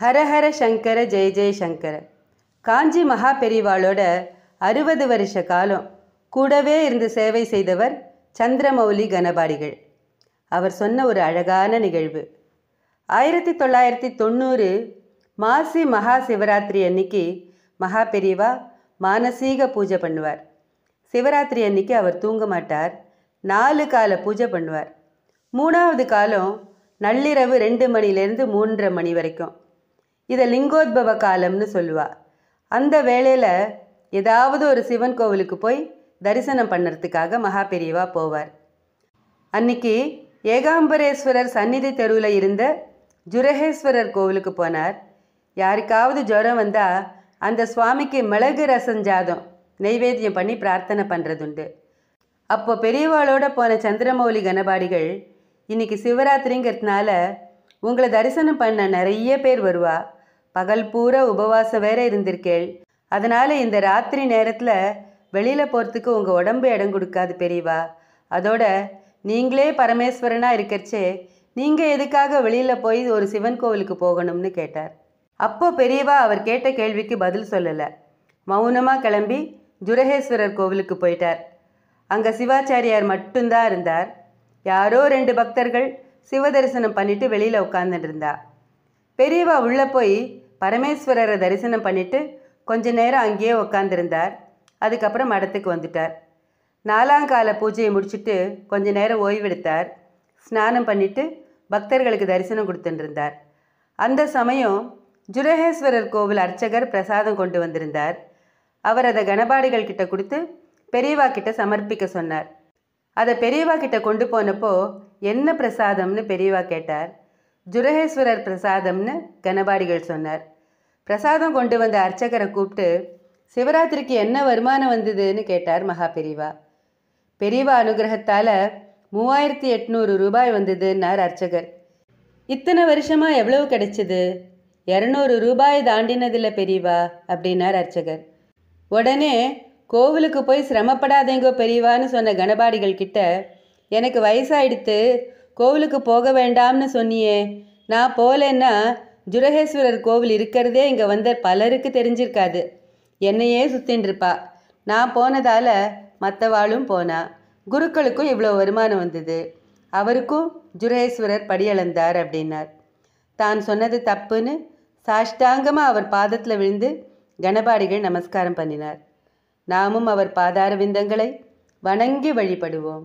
ஹரஹர சங்கர ஜெய ஜெயசங்கர காஞ்சி மகா பெரிவாளோட அறுபது வருஷ காலம் கூடவே இருந்து சேவை செய்தவர் சந்திரமௌலி கணபாடிகள் அவர் சொன்ன ஒரு அழகான நிகழ்வு ஆயிரத்தி தொள்ளாயிரத்தி தொண்ணூறு மாசி மகா சிவராத்திரி அன்னைக்கு மகா பெரிவா மானசீக பூஜை பண்ணுவார் சிவராத்திரி அன்னைக்கு அவர் தூங்க மாட்டார் நாலு கால பூஜை பண்ணுவார் மூணாவது காலம் நள்ளிரவு ரெண்டு மணிலேருந்து மூன்றரை மணி வரைக்கும் இதை லிங்கோத்பவ காலம்னு சொல்லுவாள் அந்த வேளையில் ஏதாவது ஒரு சிவன் கோவிலுக்கு போய் தரிசனம் பண்ணுறதுக்காக மகா பெரியவா போவார் அன்னைக்கு ஏகாம்பரேஸ்வரர் சந்நிதி தெருவில் இருந்த ஜுரகேஸ்வரர் கோவிலுக்கு போனார் யாருக்காவது ஜுரம் வந்தால் அந்த சுவாமிக்கு மிளகு ரசம் ஜாதம் நெய்வேத்தியம் பண்ணி பிரார்த்தனை பண்ணுறதுண்டு அப்போ பெரியவாளோட போன சந்திரமௌலி கணபாடிகள் இன்னைக்கு சிவராத்திரிங்கிறதுனால உங்களை தரிசனம் பண்ண நிறைய பேர் வருவா பகல் பூரா உபவாசம் வேற இருந்திருக்கேள் அதனால் இந்த ராத்திரி நேரத்தில் வெளியில் போகிறதுக்கு உங்கள் உடம்பு இடம் கொடுக்காது பெரியவா அதோட நீங்களே பரமேஸ்வரனாக இருக்கிறச்சே நீங்கள் எதுக்காக வெளியில் போய் ஒரு சிவன் கோவிலுக்கு போகணும்னு கேட்டார் அப்போ பெரியவா அவர் கேட்ட கேள்விக்கு பதில் சொல்லலை மௌனமாக கிளம்பி ஜுரகேஸ்வரர் கோவிலுக்கு போயிட்டார் அங்கே சிவாச்சாரியார் மட்டும்தான் இருந்தார் யாரோ ரெண்டு பக்தர்கள் சிவதரிசனம் பண்ணிட்டு வெளியில் உட்காந்துட்டு இருந்தா பெரியவா உள்ளே போய் பரமேஸ்வரரை தரிசனம் பண்ணிவிட்டு கொஞ்ச நேரம் அங்கேயே உக்காந்துருந்தார் அதுக்கப்புறம் மடத்துக்கு வந்துட்டார் நாலாங்கால பூஜையை முடிச்சுட்டு கொஞ்ச நேரம் ஓய்வெடுத்தார் ஸ்நானம் பண்ணிவிட்டு பக்தர்களுக்கு தரிசனம் கொடுத்துட்டுருந்தார் அந்த சமயம் ஜுரகேஸ்வரர் கோவில் அர்ச்சகர் பிரசாதம் கொண்டு வந்திருந்தார் அவர் அதை கணபாடிகள் கிட்ட கொடுத்து பெரியவா கிட்ட சமர்ப்பிக்க சொன்னார் அதை பெரியவா கிட்ட கொண்டு போனப்போ என்ன பிரசாதம்னு பெரியவா கேட்டார் ஜுரகேஸ்வரர் பிரசாதம்னு கனபாடிகள் சொன்னார் பிரசாதம் கொண்டு வந்த அர்ச்சகரை கூப்பிட்டு சிவராத்திரிக்கு என்ன வருமானம் வந்ததுன்னு கேட்டார் மகா பெரிவா பெரியவா அனுகிரகத்தால் மூவாயிரத்தி எட்நூறு ரூபாய் வந்ததுன்னார் அர்ச்சகர் இத்தனை வருஷமாக எவ்வளவு கிடைச்சிது இரநூறு ரூபாய் தாண்டினதில் பெரியவா அப்படின்னார் அர்ச்சகர் உடனே கோவிலுக்கு போய் சிரமப்படாதேங்கோ பெரியவான்னு சொன்ன கணபாடிகள் கிட்ட எனக்கு வயசாயிடுத்து கோவிலுக்கு போக வேண்டாம்னு சொன்னியே நான் போகலன்னா ஜுரகேஸ்வரர் கோவில் இருக்கிறதே இங்கே வந்த பலருக்கு தெரிஞ்சிருக்காது என்னையே சுத்தின்ட்டுருப்பா நான் போனதால் மற்றவாளும் போனா குருக்களுக்கும் இவ்வளோ வருமானம் வந்தது அவருக்கும் ஜுரகேஸ்வரர் படியளந்தார் அப்படின்னார் தான் சொன்னது தப்புன்னு சாஷ்டாங்கமாக அவர் பாதத்தில் விழுந்து கணபாடிகள் நமஸ்காரம் பண்ணினார் நாமும் அவர் பாதார விந்தங்களை வணங்கி வழிபடுவோம்